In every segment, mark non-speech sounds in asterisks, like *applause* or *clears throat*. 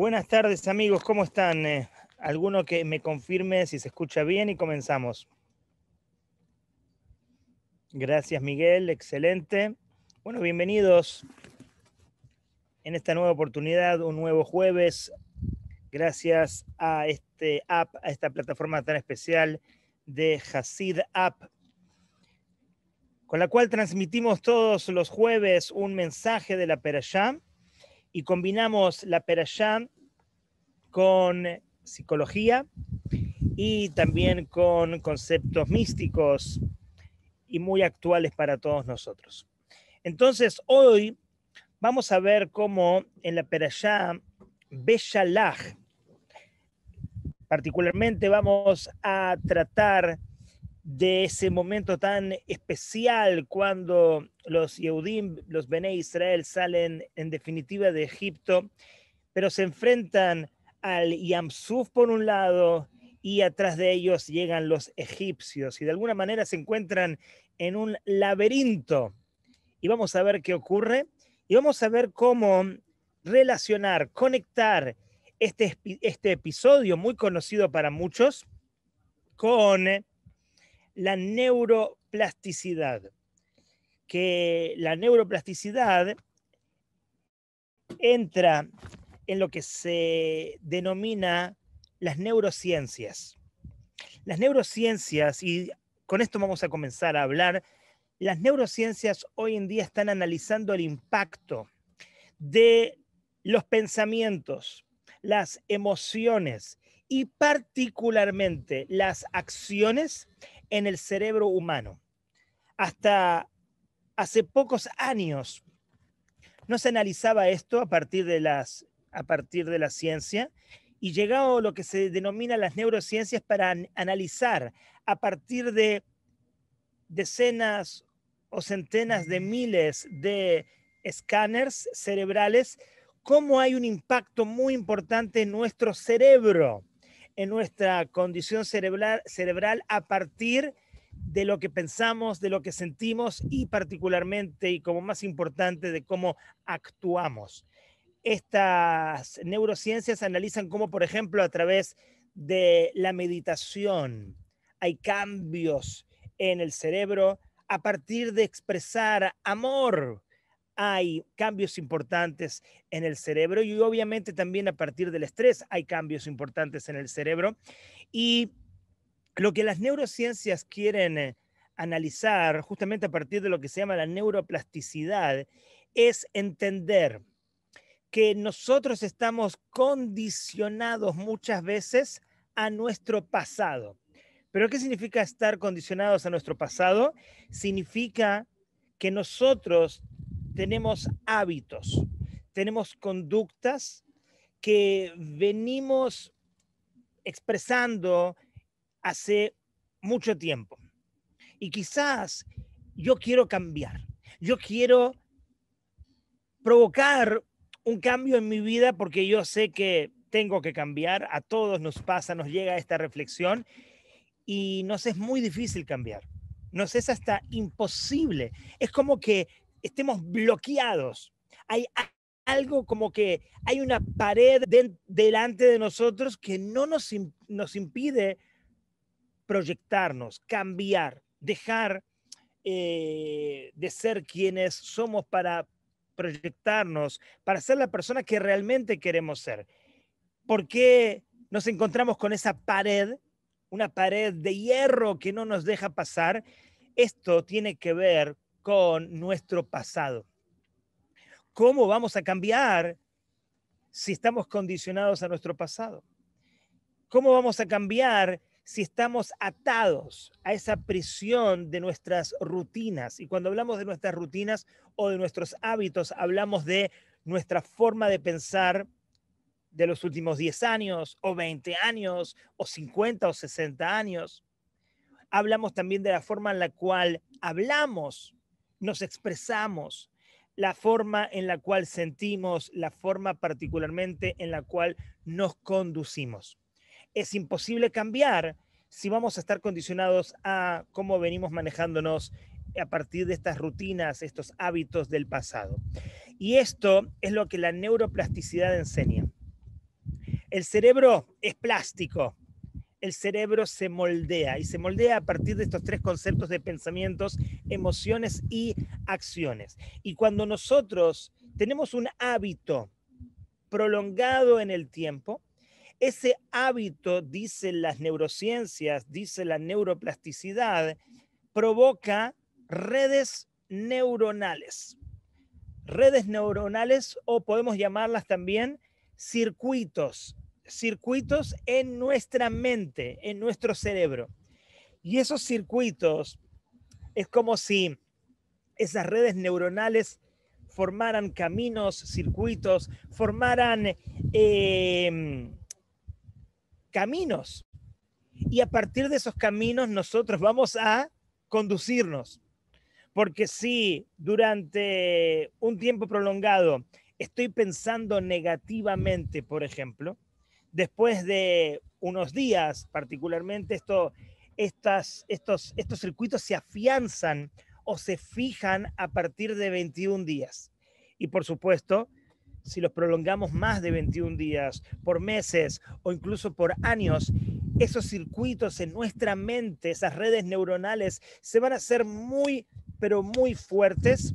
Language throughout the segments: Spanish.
Buenas tardes amigos, ¿cómo están? Eh, ¿Alguno que me confirme si se escucha bien y comenzamos? Gracias Miguel, excelente. Bueno, bienvenidos en esta nueva oportunidad, un nuevo jueves, gracias a este app, a esta plataforma tan especial de Hasid App, con la cual transmitimos todos los jueves un mensaje de la Perashá y combinamos la perashá con psicología y también con conceptos místicos y muy actuales para todos nosotros. Entonces, hoy vamos a ver cómo en la perashá Beshalach, particularmente vamos a tratar de ese momento tan especial cuando los Yehudim, los Bene Israel salen en definitiva de Egipto, pero se enfrentan al Yamsuf por un lado y atrás de ellos llegan los egipcios y de alguna manera se encuentran en un laberinto. Y vamos a ver qué ocurre y vamos a ver cómo relacionar, conectar este, este episodio muy conocido para muchos con la neuroplasticidad, que la neuroplasticidad entra en lo que se denomina las neurociencias. Las neurociencias, y con esto vamos a comenzar a hablar, las neurociencias hoy en día están analizando el impacto de los pensamientos, las emociones y particularmente las acciones en el cerebro humano. Hasta hace pocos años no se analizaba esto a partir de, las, a partir de la ciencia y llegado lo que se denomina las neurociencias para analizar a partir de decenas o centenas de miles de escáneres cerebrales, cómo hay un impacto muy importante en nuestro cerebro en nuestra condición cerebral, cerebral a partir de lo que pensamos, de lo que sentimos y particularmente y como más importante de cómo actuamos. Estas neurociencias analizan cómo, por ejemplo, a través de la meditación hay cambios en el cerebro a partir de expresar amor, hay cambios importantes en el cerebro y obviamente también a partir del estrés hay cambios importantes en el cerebro. Y lo que las neurociencias quieren eh, analizar, justamente a partir de lo que se llama la neuroplasticidad, es entender que nosotros estamos condicionados muchas veces a nuestro pasado. ¿Pero qué significa estar condicionados a nuestro pasado? Significa que nosotros tenemos hábitos, tenemos conductas que venimos expresando hace mucho tiempo. Y quizás yo quiero cambiar, yo quiero provocar un cambio en mi vida porque yo sé que tengo que cambiar, a todos nos pasa, nos llega esta reflexión y nos es muy difícil cambiar, nos es hasta imposible, es como que estemos bloqueados. Hay algo como que hay una pared delante de nosotros que no nos, nos impide proyectarnos, cambiar, dejar eh, de ser quienes somos para proyectarnos, para ser la persona que realmente queremos ser. ¿Por qué nos encontramos con esa pared, una pared de hierro que no nos deja pasar? Esto tiene que ver nuestro pasado. ¿Cómo vamos a cambiar si estamos condicionados a nuestro pasado? ¿Cómo vamos a cambiar si estamos atados a esa prisión de nuestras rutinas? Y cuando hablamos de nuestras rutinas o de nuestros hábitos, hablamos de nuestra forma de pensar de los últimos 10 años o 20 años o 50 o 60 años. Hablamos también de la forma en la cual hablamos nos expresamos, la forma en la cual sentimos, la forma particularmente en la cual nos conducimos. Es imposible cambiar si vamos a estar condicionados a cómo venimos manejándonos a partir de estas rutinas, estos hábitos del pasado. Y esto es lo que la neuroplasticidad enseña. El cerebro es plástico, el cerebro se moldea y se moldea a partir de estos tres conceptos de pensamientos, emociones y acciones. Y cuando nosotros tenemos un hábito prolongado en el tiempo, ese hábito, dicen las neurociencias, dice la neuroplasticidad, provoca redes neuronales. Redes neuronales o podemos llamarlas también circuitos circuitos en nuestra mente, en nuestro cerebro. Y esos circuitos es como si esas redes neuronales formaran caminos, circuitos, formaran em, caminos. Y a partir de esos caminos nosotros vamos a conducirnos. Porque si durante un tiempo prolongado estoy pensando negativamente, por ejemplo, después de unos días, particularmente esto, estas, estos, estos circuitos se afianzan o se fijan a partir de 21 días. Y por supuesto, si los prolongamos más de 21 días, por meses o incluso por años, esos circuitos en nuestra mente, esas redes neuronales, se van a hacer muy, pero muy fuertes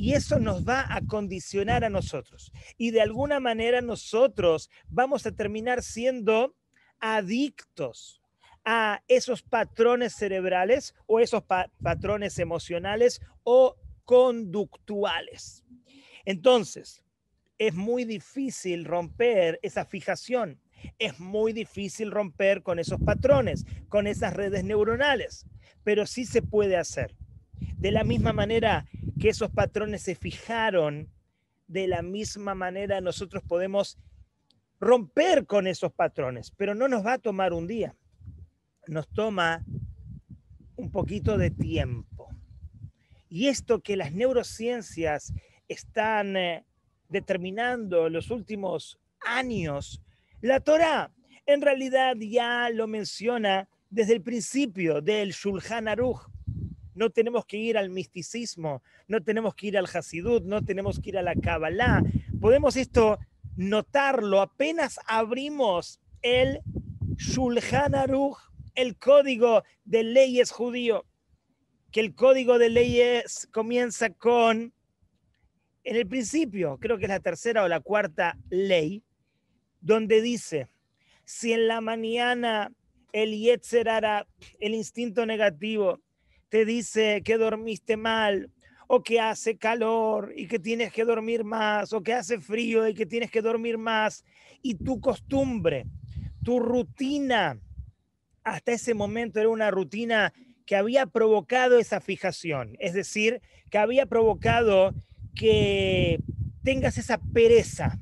y eso nos va a condicionar a nosotros. Y de alguna manera nosotros vamos a terminar siendo adictos a esos patrones cerebrales o esos patrones emocionales o conductuales. Entonces, es muy difícil romper esa fijación, es muy difícil romper con esos patrones, con esas redes neuronales, pero sí se puede hacer. De la misma manera que esos patrones se fijaron, de la misma manera nosotros podemos romper con esos patrones, pero no nos va a tomar un día, nos toma un poquito de tiempo. Y esto que las neurociencias están eh, determinando en los últimos años, la Torah en realidad ya lo menciona desde el principio del Shulchan Aruch. No tenemos que ir al misticismo, no tenemos que ir al Hasidut, no tenemos que ir a la Kabbalah. Podemos esto notarlo apenas abrimos el Shulchan Aruch, el código de leyes judío. Que el código de leyes comienza con, en el principio, creo que es la tercera o la cuarta ley, donde dice: si en la mañana el hará el instinto negativo, te dice que dormiste mal o que hace calor y que tienes que dormir más o que hace frío y que tienes que dormir más y tu costumbre, tu rutina, hasta ese momento era una rutina que había provocado esa fijación, es decir, que había provocado que tengas esa pereza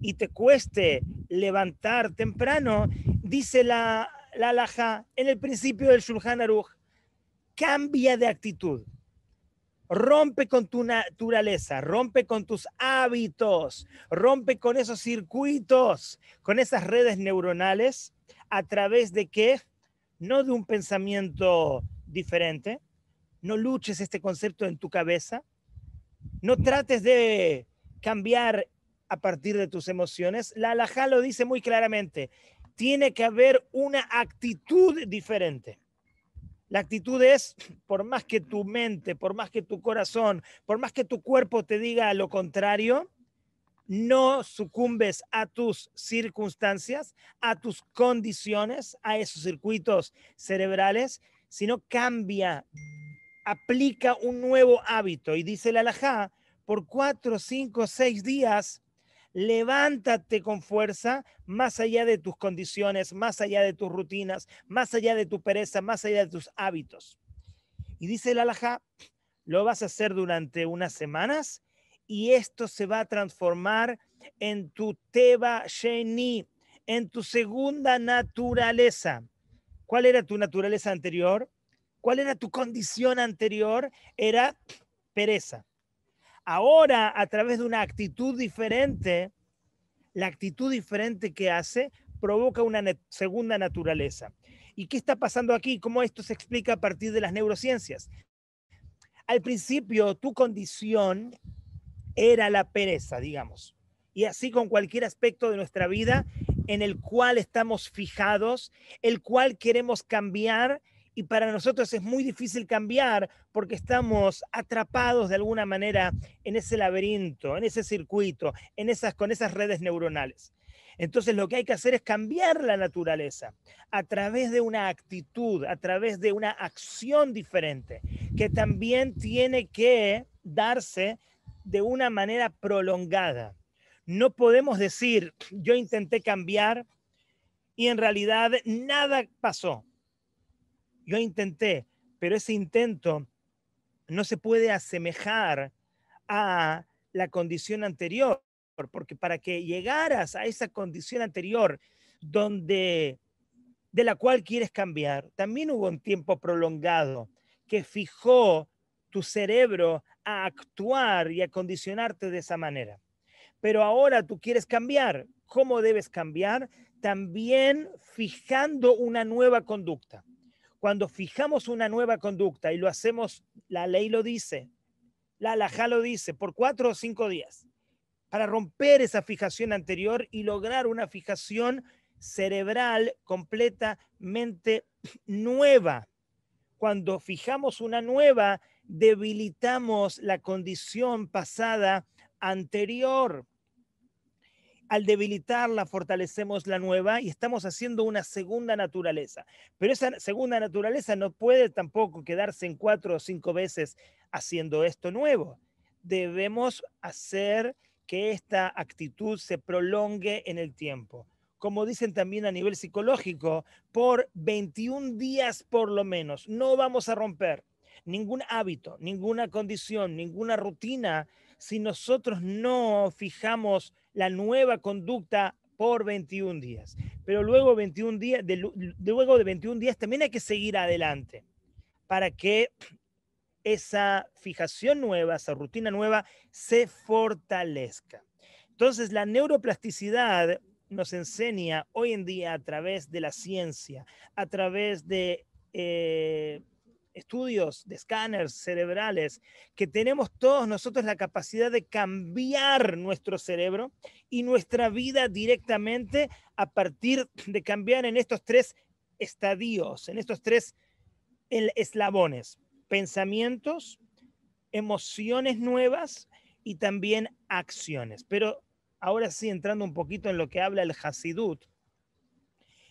y te cueste levantar temprano, dice la, la Laja en el principio del Shulhan cambia de actitud. Rompe con tu naturaleza, rompe con tus hábitos, rompe con esos circuitos, con esas redes neuronales, a través de qué? No de un pensamiento diferente, no luches este concepto en tu cabeza, no trates de cambiar a partir de tus emociones. La alajá lo dice muy claramente, tiene que haber una actitud diferente. La actitud es, por más que tu mente, por más que tu corazón, por más que tu cuerpo te diga lo contrario, no sucumbes a tus circunstancias, a tus condiciones, a esos circuitos cerebrales, sino cambia, aplica un nuevo hábito. Y dice la alajá, por cuatro, cinco, seis días levántate con fuerza más allá de tus condiciones, más allá de tus rutinas, más allá de tu pereza, más allá de tus hábitos. Y dice el alajá, lo vas a hacer durante unas semanas y esto se va a transformar en tu teba sheni, en tu segunda naturaleza. ¿Cuál era tu naturaleza anterior? ¿Cuál era tu condición anterior? Era pereza. Ahora, a través de una actitud diferente, la actitud diferente que hace provoca una segunda naturaleza. ¿Y qué está pasando aquí? ¿Cómo esto se explica a partir de las neurociencias? Al principio, tu condición era la pereza, digamos. Y así con cualquier aspecto de nuestra vida en el cual estamos fijados, el cual queremos cambiar y para nosotros es muy difícil cambiar porque estamos atrapados de alguna manera en ese laberinto, en ese circuito, en esas, con esas redes neuronales. Entonces lo que hay que hacer es cambiar la naturaleza a través de una actitud, a través de una acción diferente, que también tiene que darse de una manera prolongada. No podemos decir, yo intenté cambiar y en realidad nada pasó yo intenté, pero ese intento no se puede asemejar a la condición anterior, porque para que llegaras a esa condición anterior donde de la cual quieres cambiar, también hubo un tiempo prolongado que fijó tu cerebro a actuar y a condicionarte de esa manera. Pero ahora tú quieres cambiar. ¿Cómo debes cambiar? También fijando una nueva conducta cuando fijamos una nueva conducta y lo hacemos, la ley lo dice, la alajá lo dice, por cuatro o cinco días, para romper esa fijación anterior y lograr una fijación cerebral completamente nueva. Cuando fijamos una nueva, debilitamos la condición pasada anterior al debilitarla fortalecemos la nueva y estamos haciendo una segunda naturaleza. Pero esa segunda naturaleza no puede tampoco quedarse en cuatro o cinco veces haciendo esto nuevo. Debemos hacer que esta actitud se prolongue en el tiempo. Como dicen también a nivel psicológico, por 21 días por lo menos, no vamos a romper ningún hábito, ninguna condición, ninguna rutina si nosotros no fijamos la nueva conducta por 21 días. Pero luego, 21 días, de, luego de 21 días también hay que seguir adelante para que esa fijación nueva, esa rutina nueva, se fortalezca. Entonces, la neuroplasticidad nos enseña hoy en día a través de la ciencia, a través de eh, estudios de escáneres cerebrales, que tenemos todos nosotros la capacidad de cambiar nuestro cerebro y nuestra vida directamente a partir de cambiar en estos tres estadios, en estos tres eslabones, pensamientos, emociones nuevas y también acciones. Pero ahora sí, entrando un poquito en lo que habla el Hasidut,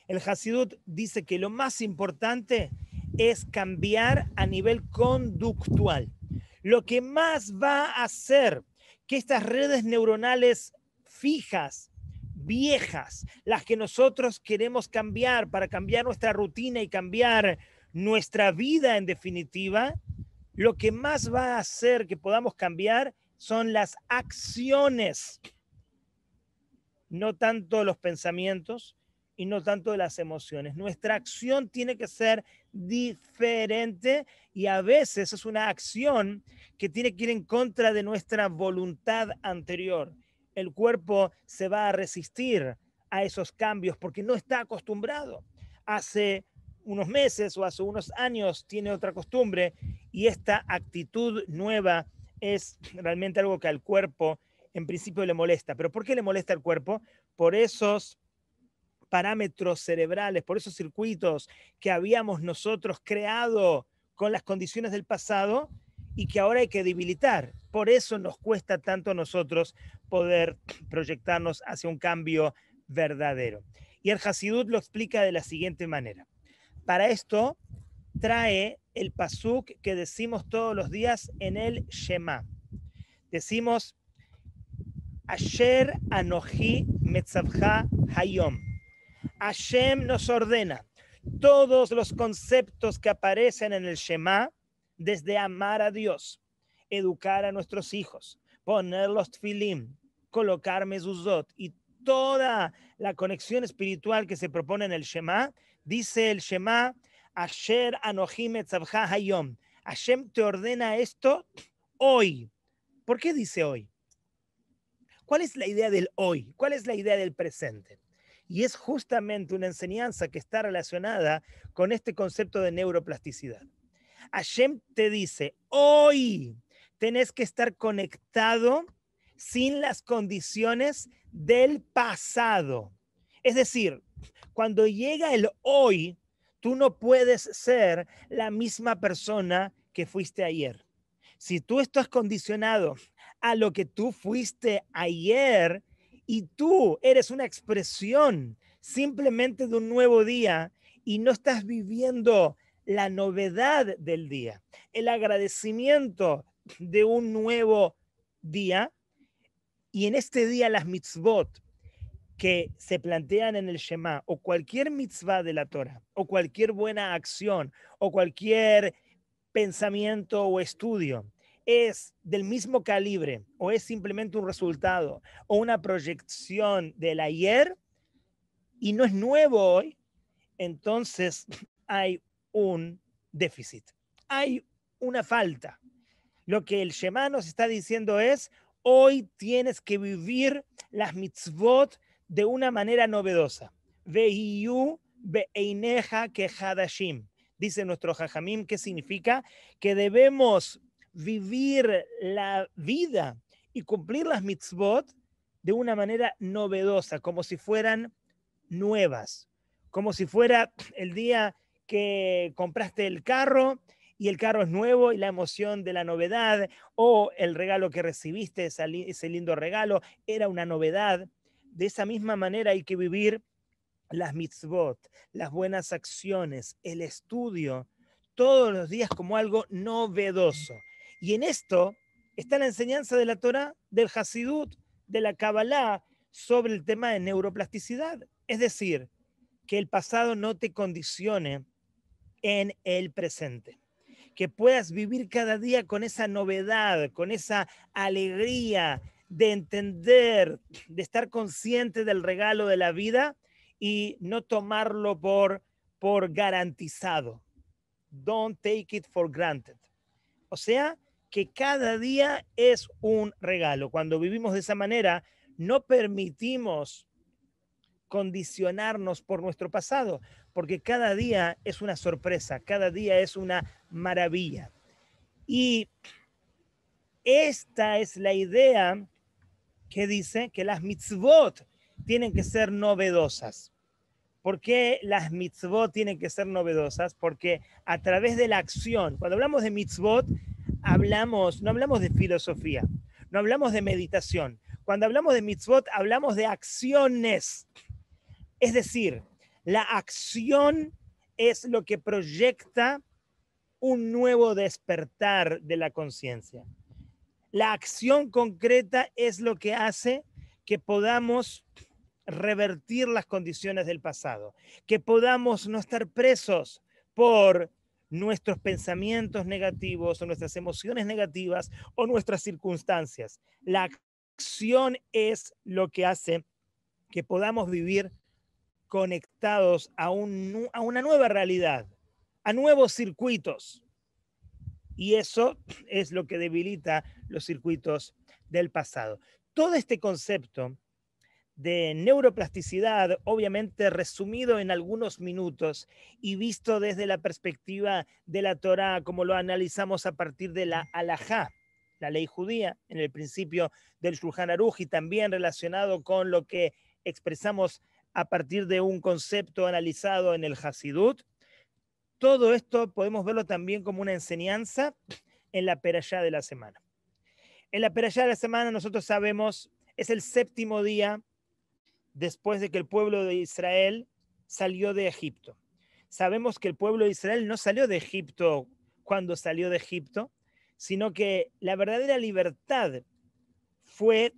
el Hasidut dice que lo más importante es cambiar a nivel conductual. Lo que más va a hacer que estas redes neuronales fijas, viejas, las que nosotros queremos cambiar para cambiar nuestra rutina y cambiar nuestra vida en definitiva, lo que más va a hacer que podamos cambiar son las acciones, no tanto los pensamientos, y no tanto de las emociones. Nuestra acción tiene que ser diferente y a veces es una acción que tiene que ir en contra de nuestra voluntad anterior. El cuerpo se va a resistir a esos cambios porque no está acostumbrado. Hace unos meses o hace unos años tiene otra costumbre y esta actitud nueva es realmente algo que al cuerpo en principio le molesta. ¿Pero por qué le molesta al cuerpo? Por esos parámetros cerebrales, por esos circuitos que habíamos nosotros creado con las condiciones del pasado y que ahora hay que debilitar. Por eso nos cuesta tanto a nosotros poder *clears throat* proyectarnos hacia un cambio verdadero. Y el Hasidut lo explica de la siguiente manera. Para esto trae el pasuk que decimos todos los días en el Shema. Decimos Asher Anoji Metzavha Hayom. Hashem nos ordena todos los conceptos que aparecen en el Shema, desde amar a Dios, educar a nuestros hijos, ponerlos, los colocar mezuzot y toda la conexión espiritual que se propone en el Shema, dice el Shema, Asher Hayom. Hashem te ordena esto hoy. ¿Por qué dice hoy? ¿Cuál es la idea del hoy? ¿Cuál es la idea del presente? Y es justamente una enseñanza que está relacionada con este concepto de neuroplasticidad. Hashem te dice, hoy tenés que estar conectado sin las condiciones del pasado. Es decir, cuando llega el hoy, tú no puedes ser la misma persona que fuiste ayer. Si tú estás condicionado a lo que tú fuiste ayer, y tú eres una expresión simplemente de un nuevo día y no estás viviendo la novedad del día, el agradecimiento de un nuevo día. Y en este día las mitzvot que se plantean en el Shema o cualquier mitzvah de la Torah o cualquier buena acción o cualquier pensamiento o estudio es del mismo calibre o es simplemente un resultado o una proyección del ayer y no es nuevo hoy, entonces *laughs* hay un déficit, hay una falta. Lo que el Shema nos está diciendo es, hoy tienes que vivir las mitzvot de una manera novedosa. Veiyu que Dice nuestro Jajamim, que significa que debemos vivir la vida y cumplir las mitzvot de una manera novedosa, como si fueran nuevas, como si fuera el día que compraste el carro y el carro es nuevo y la emoción de la novedad o el regalo que recibiste, ese lindo regalo, era una novedad. De esa misma manera hay que vivir las mitzvot, las buenas acciones, el estudio, todos los días como algo novedoso. Y en esto está la enseñanza de la Torah, del Hasidut, de la Kabbalah, sobre el tema de neuroplasticidad. Es decir, que el pasado no te condicione en el presente. Que puedas vivir cada día con esa novedad, con esa alegría de entender, de estar consciente del regalo de la vida y no tomarlo por, por garantizado. Don't take it for granted. O sea, que cada día es un regalo. Cuando vivimos de esa manera, no permitimos condicionarnos por nuestro pasado, porque cada día es una sorpresa, cada día es una maravilla. Y esta es la idea que dice que las mitzvot tienen que ser novedosas. ¿Por qué las mitzvot tienen que ser novedosas? Porque a través de la acción, cuando hablamos de mitzvot, hablamos, no hablamos de filosofía, no hablamos de meditación. Cuando hablamos de mitzvot, hablamos de acciones. Es decir, la acción es lo que proyecta un nuevo despertar de la conciencia. La acción concreta es lo que hace que podamos revertir las condiciones del pasado, que podamos no estar presos por nuestros pensamientos negativos o nuestras emociones negativas o nuestras circunstancias. La acción es lo que hace que podamos vivir conectados a, un, a una nueva realidad, a nuevos circuitos. Y eso es lo que debilita los circuitos del pasado. Todo este concepto de neuroplasticidad, obviamente resumido en algunos minutos y visto desde la perspectiva de la Torá, como lo analizamos a partir de la alajá, la ley judía, en el principio del Shulchan Aruj y también relacionado con lo que expresamos a partir de un concepto analizado en el Hasidut. Todo esto podemos verlo también como una enseñanza en la perayá de la semana. En la perayá de la semana nosotros sabemos, es el séptimo día después de que el pueblo de Israel salió de Egipto. Sabemos que el pueblo de Israel no salió de Egipto cuando salió de Egipto, sino que la verdadera libertad fue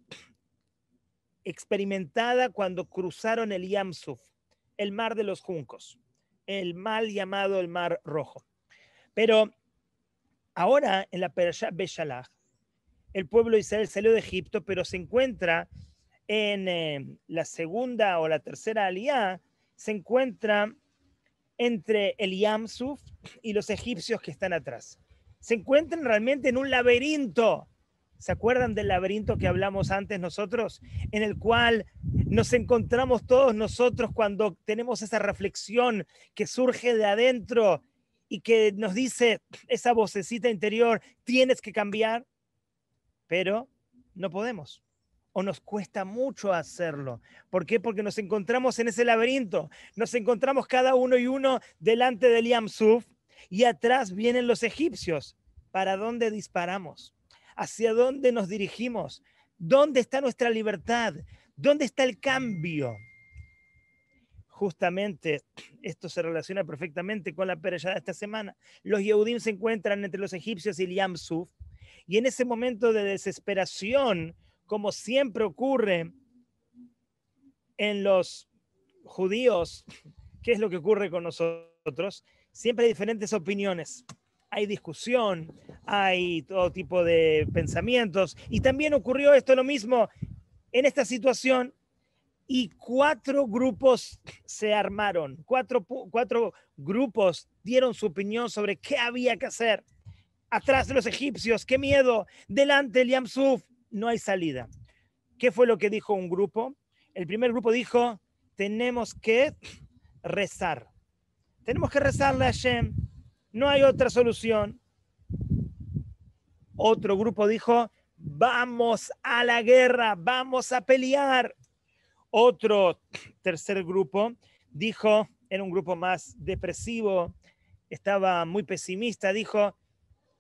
experimentada cuando cruzaron el Yamsuf, el mar de los juncos, el mal llamado el mar rojo. Pero ahora en la Perashat Beshalach, el pueblo de Israel salió de Egipto, pero se encuentra en eh, la segunda o la tercera alía, se encuentra entre el Yamsuf y los egipcios que están atrás. Se encuentran realmente en un laberinto. ¿Se acuerdan del laberinto que hablamos antes nosotros? En el cual nos encontramos todos nosotros cuando tenemos esa reflexión que surge de adentro y que nos dice esa vocecita interior, tienes que cambiar, pero no podemos o nos cuesta mucho hacerlo. ¿Por qué? Porque nos encontramos en ese laberinto, nos encontramos cada uno y uno delante del Yamsuf y atrás vienen los egipcios. ¿Para dónde disparamos? ¿Hacia dónde nos dirigimos? ¿Dónde está nuestra libertad? ¿Dónde está el cambio? Justamente esto se relaciona perfectamente con la perellada de esta semana. Los Yehudim se encuentran entre los egipcios y el Suf, y en ese momento de desesperación, como siempre ocurre en los judíos, *laughs* ¿qué es lo que ocurre con nosotros? Siempre hay diferentes opiniones, hay discusión, hay todo tipo de pensamientos. Y también ocurrió esto lo mismo en esta situación y cuatro grupos se armaron, cuatro, grupos dieron su opinión sobre qué había que hacer. Atrás de los egipcios, qué miedo, delante el Yamsuf, no hay salida. ¿Qué fue lo que dijo un grupo? El primer grupo dijo, tenemos que rezar. Tenemos que rezar la Hashem. No hay otra solución. Otro grupo dijo, vamos a la guerra, vamos a pelear. Otro tercer grupo dijo, era un grupo más depresivo, estaba muy pesimista, dijo,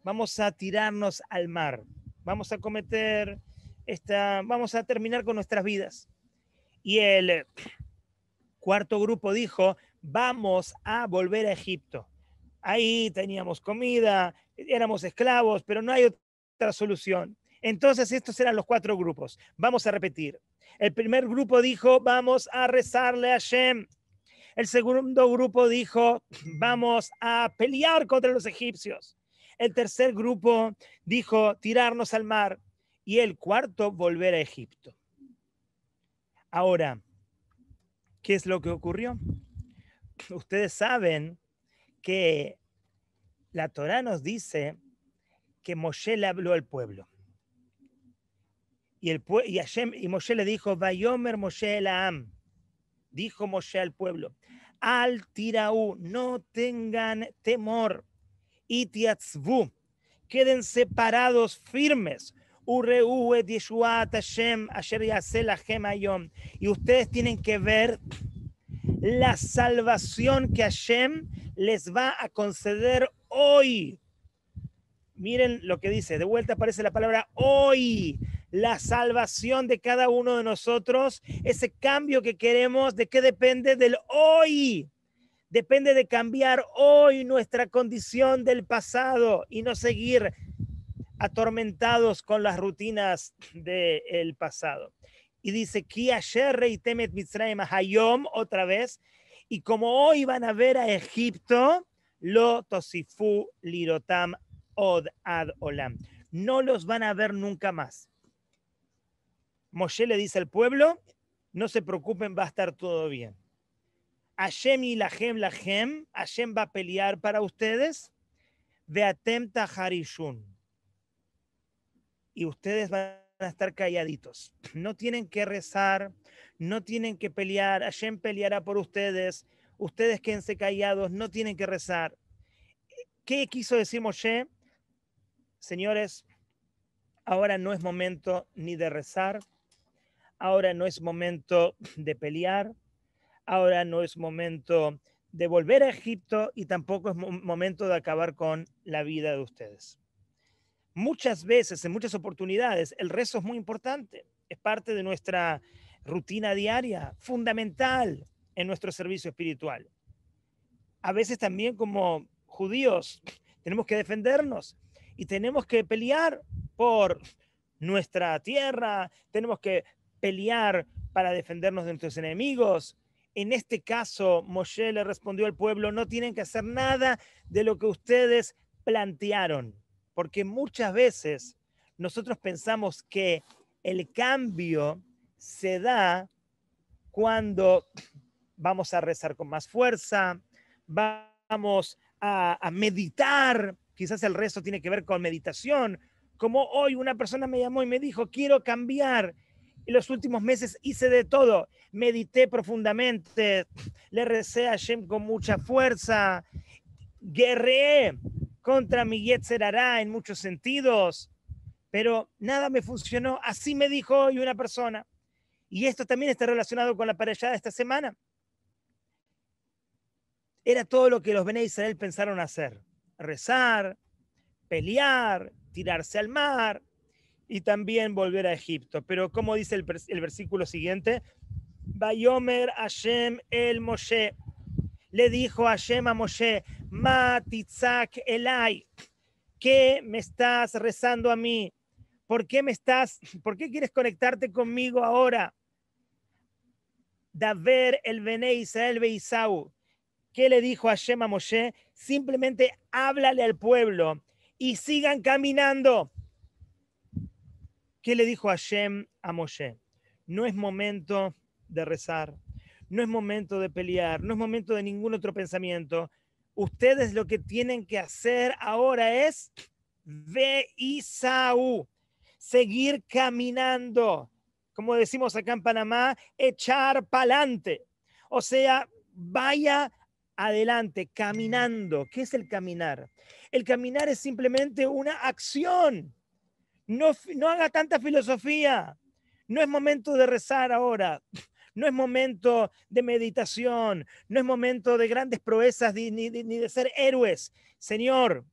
vamos a tirarnos al mar vamos a cometer esta, vamos a terminar con nuestras vidas. Y el eh, cuarto grupo dijo, vamos a volver a Egipto. Ahí teníamos comida, éramos esclavos, pero no hay otra solución. Entonces estos eran los cuatro grupos. Vamos a repetir. El primer grupo dijo, vamos a rezarle a Shem. El segundo grupo dijo, vamos a pelear contra los egipcios. El tercer grupo dijo tirarnos al mar y el cuarto volver a Egipto. Ahora, ¿qué es lo que ocurrió? Ustedes saben que la Torá nos dice que Moshe le habló al pueblo. Y, Moshe le dijo, Vayomer Moshe Am. dijo Moshe al pueblo, al tiraú, no tengan temor y tiatzvu. queden separados firmes. E y ustedes tienen que ver la salvación que Hashem les va a conceder hoy. Miren lo que dice, de vuelta aparece la palabra hoy. La salvación de cada uno de nosotros, ese cambio que queremos, ¿de qué depende? Del hoy depende de cambiar hoy nuestra condición del pasado y no seguir atormentados con las rutinas del pasado. Y dice, Ki ayer reitemet Mitzrayim hayom, otra vez, y como hoy van a ver a Egipto, lo tosifu lirotam od ad olam. No los van a ver nunca más. Moshe le dice al pueblo, no se preocupen, va a estar todo bien. Hashem y Lahem Lahem, Hashem va a pelear para ustedes, Beatem Taharishun. Y ustedes van a estar calladitos. No tienen que rezar, no tienen que pelear, Hashem peleará por ustedes, ustedes quédense callados, no tienen que rezar. ¿Qué quiso decir Moshe? Señores, ahora no es momento ni de rezar, ahora no es momento de pelear, ahora no es momento de volver a Egipto y tampoco es momento de acabar con la vida de ustedes. Muchas veces, en muchas oportunidades, el rezo es muy importante, es parte de nuestra rutina diaria, fundamental en nuestro servicio espiritual. A veces también como judíos tenemos que defendernos y tenemos que pelear por nuestra tierra, tenemos que pelear para defendernos de nuestros enemigos, en este caso, Moshe le respondió al pueblo, no tienen que hacer nada de lo que ustedes plantearon, porque muchas veces nosotros pensamos que el cambio se da cuando vamos a rezar con más fuerza, vamos a, meditar, quizás el rezo tiene que ver con meditación, como hoy una persona me llamó y me dijo, quiero cambiar en los últimos meses hice de todo. Medité profundamente, le recé a Shem con mucha fuerza, guerreé contra mi Yetzer en muchos sentidos, pero nada me funcionó. Así me dijo hoy una persona. Y esto también está relacionado con la parellada de esta semana. Era todo lo que los Bene Israel pensaron hacer: rezar, pelear, tirarse al mar, y también volver a Egipto. Pero como dice el, versículo siguiente, Bayomer Hashem el Moshe, le dijo Hashem a Moshe, Matitzak Elai, ¿qué me estás rezando a mí? ¿Por qué me estás, por qué quieres conectarte conmigo ahora? Daver el Bene el Beisau, ¿qué le dijo Hashem a Moshe? Simplemente háblale al pueblo y sigan caminando ¿Qué le dijo Hashem a Moshe? No es momento de rezar, no es momento de pelear, no es momento de ningún otro pensamiento. Ustedes lo que tienen que hacer ahora es ve Isaú, seguir caminando, como decimos acá en Panamá, echar pa'lante. O sea, vaya adelante, caminando. ¿Qué es el caminar? El caminar es simplemente una acción. No, haga tanta filosofía. No es momento de rezar ahora. *laughs* No es momento de meditación. No es momento de grandes proezas ni de ser héroes. Señor,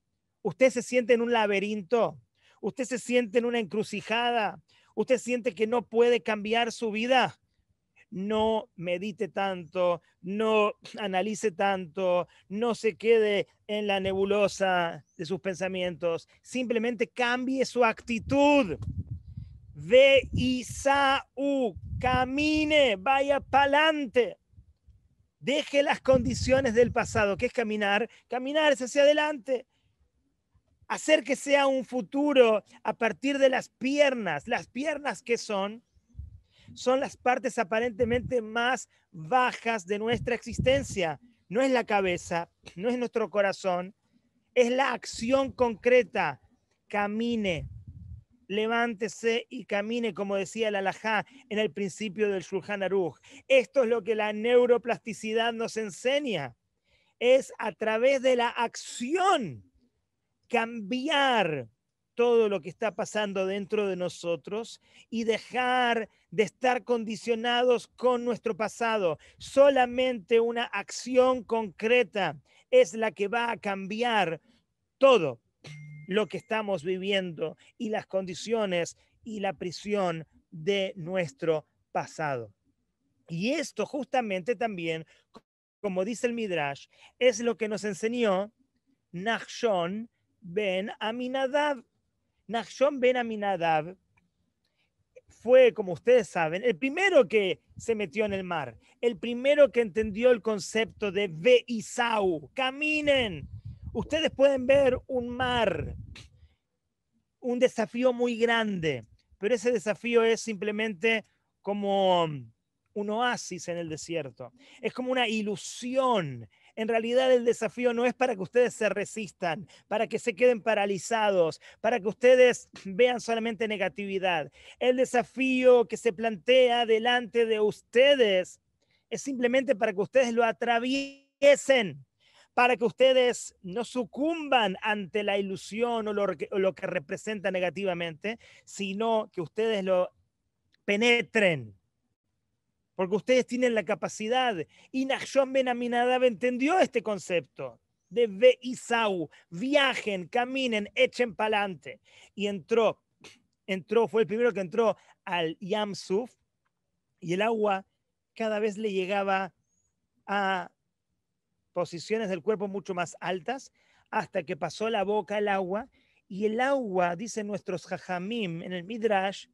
usted se siente en un laberinto. Usted se siente en una encrucijada. Usted siente que no puede cambiar su vida no medite tanto, no *sniffs* analice tanto, no se quede en la nebulosa de sus pensamientos, simplemente cambie su actitud. Ve Isaú, camine, vaya pa'lante. Deje las condiciones del pasado, que es caminar, caminar hacia adelante hacer que sea un futuro a partir de las piernas, las piernas que son son las partes aparentemente más bajas de nuestra existencia. No es la cabeza, no es nuestro corazón, es la acción concreta. Camine, levántese y camine, como decía el alajá en el principio del Shulchan Esto es lo que la neuroplasticidad nos enseña. Es a través de la acción cambiar todo lo que está pasando dentro de nosotros y dejar de estar condicionados con nuestro pasado. Solamente una acción concreta es la que va a cambiar todo lo que estamos viviendo y las condiciones y la prisión de nuestro pasado. Y esto justamente también, como dice el Midrash, es lo que nos enseñó Nachshon ben Aminadab Nachshon Ben Aminadab fue, como ustedes saben, el primero que se metió en el mar, el primero que entendió el concepto de ve caminen. Ustedes pueden ver un mar, un desafío muy grande, pero ese desafío es simplemente como un oasis en el desierto. Es como una ilusión, en realidad el desafío no es para que ustedes se resistan, para que se queden paralizados, para que ustedes *clears throat* vean solamente negatividad. El desafío que se plantea delante de ustedes es simplemente para que ustedes lo atraviesen para que ustedes no sucumban ante la ilusión o lo, que, representa negativamente, sino que ustedes lo penetren, porque ustedes tienen la capacidad. Y Nachshon Ben Aminadab entendió este concepto de Ve Isau, viajen, caminen, echen pa'lante. Y entró, entró, fue el primero que entró al Yamsuf y el agua cada vez le llegaba a posiciones del cuerpo mucho más altas, hasta que pasó la boca al agua, y el agua, dicen nuestros jajamim en el Midrash,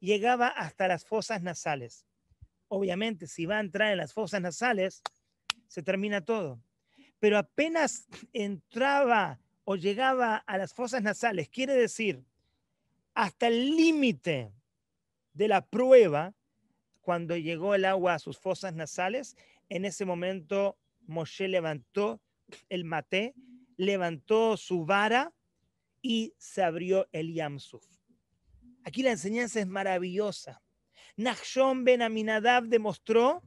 llegaba hasta las fosas nasales obviamente, si va a entrar en las fosas nasales, se termina todo. Pero apenas entraba o llegaba a las fosas nasales, quiere decir, hasta el límite de la prueba, cuando llegó el agua a sus fosas nasales, en ese momento Moshe levantó el mate, levantó su vara y se abrió el Yamsuf. Aquí la enseñanza es maravillosa. Nachshon ben Aminadab demostró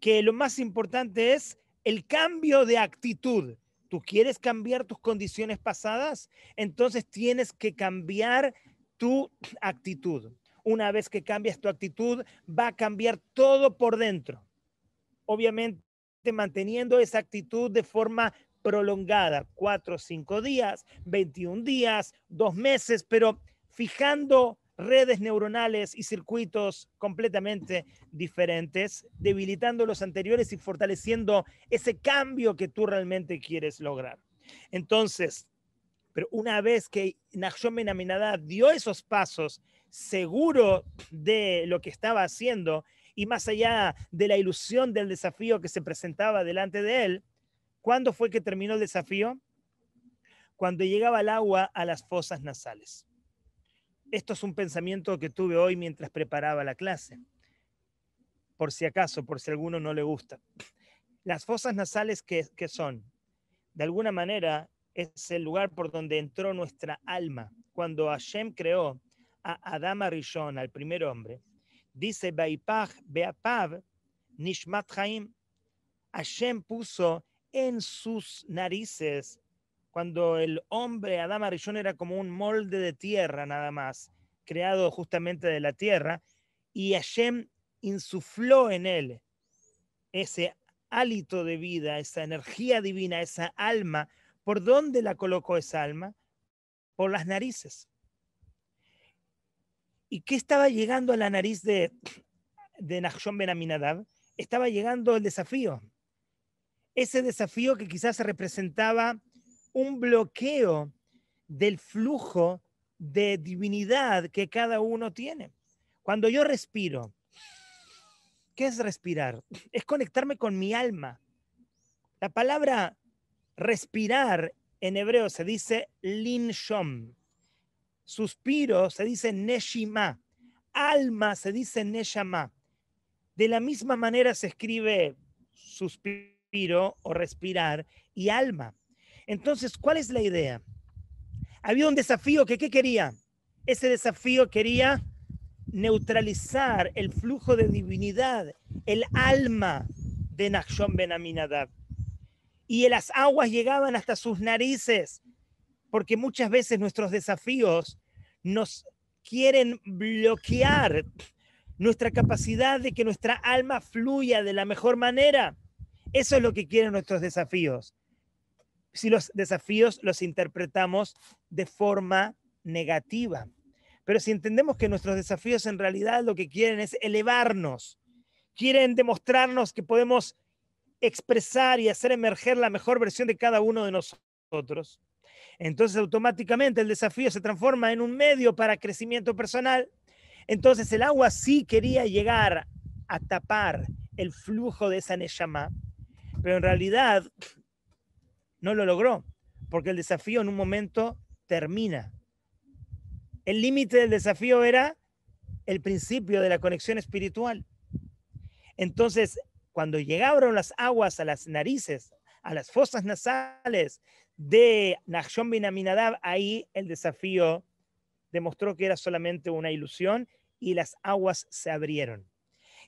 que lo más importante es el cambio de actitud. ¿Tú quieres cambiar tus condiciones pasadas? Entonces tienes que cambiar tu actitud. Una vez que cambias tu actitud, va a cambiar todo por dentro. Obviamente, manteniendo esa actitud de forma prolongada, cuatro o cinco días, 21 días, dos meses, pero fijando redes neuronales y circuitos completamente diferentes, debilitando los anteriores y fortaleciendo ese cambio que tú realmente quieres lograr. Entonces, pero una vez que Nacho Ben Aminadab dio esos pasos, seguro de lo que estaba haciendo y más allá de la ilusión del desafío que se presentaba delante de él, ¿cuándo fue que terminó el desafío? Cuando llegaba el agua a las fosas nasales. Esto es un pensamiento que tuve hoy mientras preparaba la clase, por si acaso, por si a alguno no le gusta. Las fosas nasales, que, son? De alguna manera, es el lugar por donde entró nuestra alma. Cuando Hashem creó a Adama Rishon, al primer hombre, dice Beapav Nishmat Hashem puso en sus narices cuando el hombre Adam Rishon, era como un molde de tierra nada más, creado justamente de la tierra, y Hashem insufló en él ese hálito de vida, esa energía divina, esa alma. ¿Por dónde la colocó esa alma? Por las narices. ¿Y qué estaba llegando a la nariz de, de Nachshon Ben Aminadab? Estaba llegando el desafío. Ese desafío que quizás representaba un bloqueo del flujo de divinidad que cada uno tiene. Cuando yo respiro, ¿qué es respirar? Es conectarme con mi alma. La palabra respirar en hebreo se dice linshom. Suspiro se dice neshima. Alma se dice neshama. De la misma manera se escribe suspiro o respirar y alma. Entonces, ¿cuál es la idea? Había un desafío que ¿qué quería? Ese desafío quería neutralizar el flujo de divinidad, el alma de Nachshon Ben Y las aguas llegaban hasta sus narices, porque muchas veces nuestros desafíos nos quieren bloquear nuestra capacidad de que nuestra alma fluya de la mejor manera. Eso es lo que quieren nuestros desafíos si los desafíos los interpretamos de forma negativa. Pero si entendemos que nuestros desafíos en realidad lo que quieren es elevarnos, quieren demostrarnos que podemos expresar y hacer emerger la mejor versión de cada uno de nosotros, entonces automáticamente el desafío se transforma en un medio para crecimiento personal. Entonces el agua sí quería llegar a tapar el flujo de esa Neshama, pero en realidad no lo logró, porque el desafío en un momento termina. El límite del desafío era el principio de la conexión espiritual. Entonces, cuando llegaron las aguas a las narices, a las fosas nasales de Nachshon bin Aminadab, ahí el desafío demostró que era solamente una ilusión y las aguas se abrieron.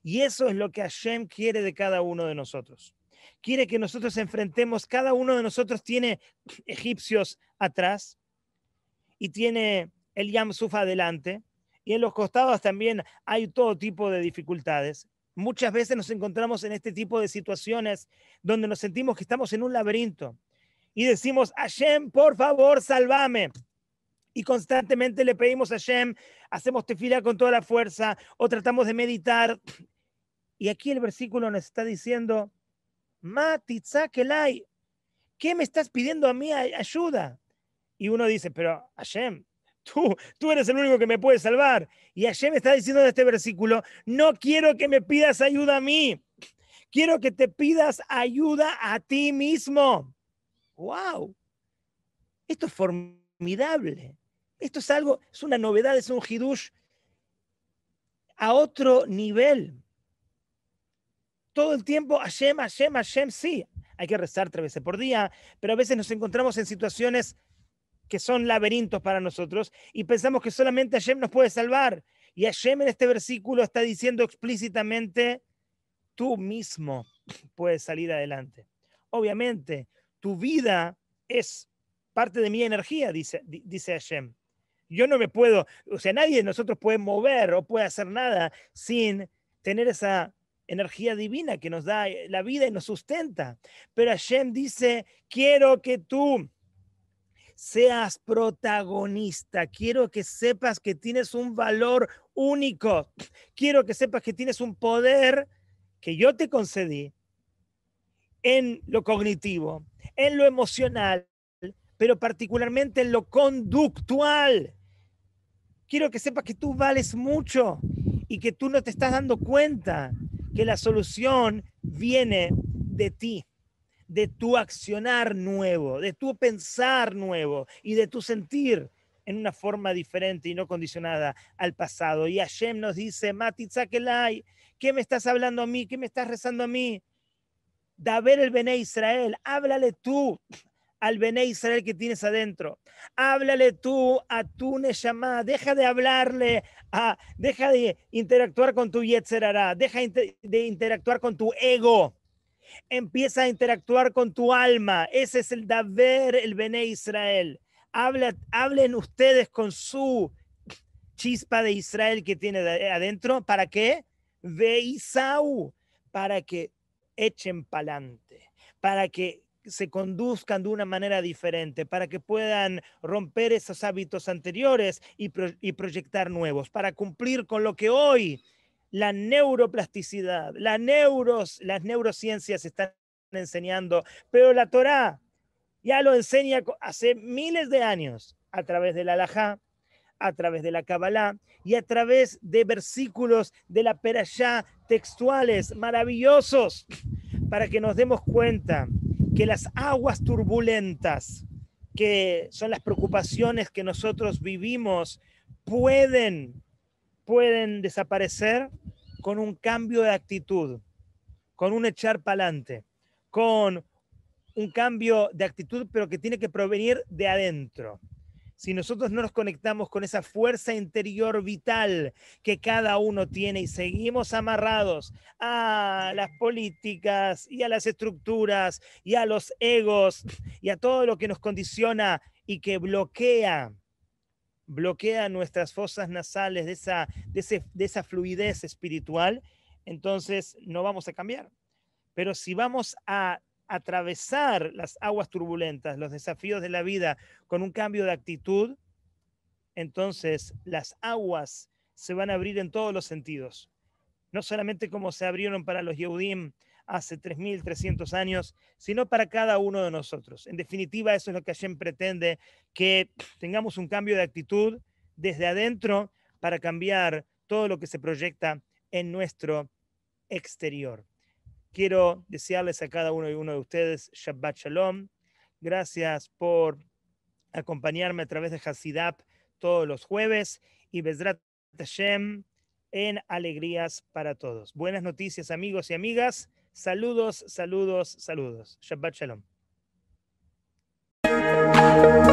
Y eso es lo que Hashem quiere de cada uno de nosotros quiere que nosotros enfrentemos, cada uno de nosotros tiene *clears throat* egipcios atrás y tiene el Yam Yamsuf adelante y en los costados también hay todo tipo de dificultades. Muchas veces nos encontramos en este tipo de situaciones donde nos sentimos que estamos en un laberinto y decimos, Hashem, por favor, salvame y constantemente le pedimos a Hashem, hacemos tefila con toda la fuerza o tratamos de meditar. *clears throat* Y aquí el versículo nos está diciendo, Kelai, ¿qué me estás pidiendo a mí ayuda? Y uno dice, pero Hashem, tú, tú eres el único que me puede salvar. Y Hashem está diciendo en este versículo, no quiero que me pidas ayuda a mí, quiero que te pidas ayuda a ti mismo. ¡Wow! Esto es formidable. Esto es algo, es una novedad, es un hidush a otro nivel todo el tiempo, Hashem, Hashem, Hashem, sí, hay que rezar tres veces por día, pero a veces nos encontramos en situaciones que son laberintos para nosotros y pensamos que solamente Hashem nos puede salvar. Y Hashem en este versículo está diciendo explícitamente, tú mismo puedes salir adelante. Obviamente, tu vida es parte de mi energía, dice, dice Hashem. Yo no me puedo, o sea, nadie de nosotros puede mover o puede hacer nada sin tener esa energía divina que nos da eh, la vida y nos sustenta. Pero Hashem dice, quiero que tú seas protagonista, quiero que sepas que tienes un valor único, quiero que sepas que tienes un poder que yo te concedí en lo cognitivo, en lo emocional, pero particularmente en lo conductual. Quiero que sepas que tú vales mucho y que tú no te estás dando cuenta que la solución viene de ti, de tu accionar nuevo, de tu pensar nuevo y de tu sentir en una forma diferente y no condicionada al pasado. Y Hashem nos dice, Mati ¿qué me estás hablando a mí? ¿Qué me estás rezando a mí? Daber el Bene Israel, háblale tú al Bene Israel que tienes adentro. Háblale tú a tu Neshama, deja de hablarle, a, deja de interactuar con tu Yetzerara, deja de interactuar con tu ego. Empieza a interactuar con tu alma. Ese es el Daber, el Bene Israel. Habla, hablen ustedes con su chispa de Israel que tiene adentro. ¿Para qué? Ve Isaú, para que echen pa'lante, para que se conduzcan de una manera diferente, para que puedan romper esos hábitos anteriores y, proyectar nuevos, para cumplir con lo que hoy la neuroplasticidad, neuros, las neurociencias están enseñando, pero la Torá ya lo enseña hace miles de años a través de la alajá, a través de la Kabbalah y a través de versículos de la Perashá textuales maravillosos para que nos demos cuenta que las aguas turbulentas, que son las preocupaciones que nosotros vivimos, pueden, pueden desaparecer con un cambio de actitud, con un echar pa'lante, con un cambio de actitud, pero que tiene que provenir de adentro si nosotros no nos conectamos con esa fuerza interior vital que cada uno tiene y seguimos amarrados a las políticas y a las estructuras y a los egos y a todo lo que nos condiciona y que bloquea bloquea nuestras fosas nasales de esa, de esa fluidez espiritual, entonces no vamos a cambiar. Pero si vamos a atravesar las aguas turbulentas, los desafíos de la vida con un cambio de actitud, entonces las aguas se van a abrir en todos los sentidos. No solamente como se abrieron para los Yehudim hace 3.300 años, sino para cada uno de nosotros. En definitiva, eso es lo que Hashem pretende, que tengamos un cambio de actitud desde adentro para cambiar todo lo que se proyecta en nuestro exterior. Quiero desearles a cada uno y uno de ustedes Shabbat Shalom. Gracias por acompañarme a través de Hasidab todos los jueves y Bezrat en Alegrías para Todos. Buenas noticias, amigos y amigas. Saludos, saludos, saludos. Shabbat Shalom.